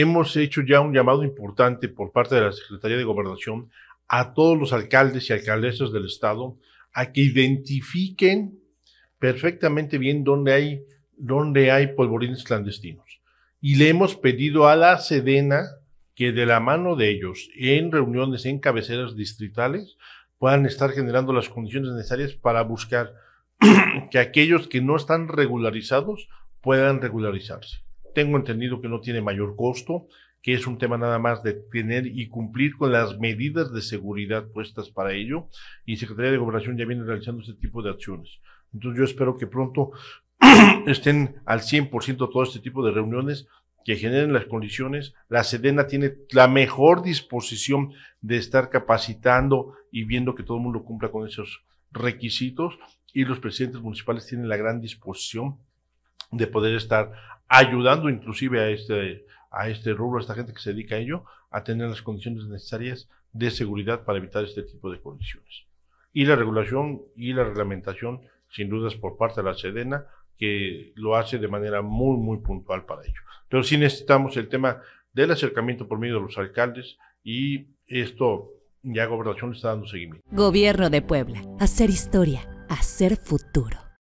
hemos hecho ya un llamado importante por parte de la Secretaría de Gobernación a todos los alcaldes y alcaldesas del Estado a que identifiquen perfectamente bien dónde hay, dónde hay polvorines clandestinos. Y le hemos pedido a la Sedena que de la mano de ellos, en reuniones, en cabeceras distritales, puedan estar generando las condiciones necesarias para buscar que aquellos que no están regularizados puedan regularizarse. Tengo entendido que no tiene mayor costo, que es un tema nada más de tener y cumplir con las medidas de seguridad puestas para ello. Y Secretaría de Gobernación ya viene realizando este tipo de acciones. Entonces yo espero que pronto estén al 100% todo este tipo de reuniones que generen las condiciones. La Sedena tiene la mejor disposición de estar capacitando y viendo que todo el mundo cumpla con esos requisitos y los presidentes municipales tienen la gran disposición de poder estar ayudando inclusive a este, a este rubro, a esta gente que se dedica a ello, a tener las condiciones necesarias de seguridad para evitar este tipo de condiciones. Y la regulación y la reglamentación, sin dudas, por parte de la Sedena, que lo hace de manera muy, muy puntual para ello. Pero sí necesitamos el tema del acercamiento por medio de los alcaldes y esto ya Gobernación está dando seguimiento. Gobierno de Puebla, hacer historia, hacer futuro.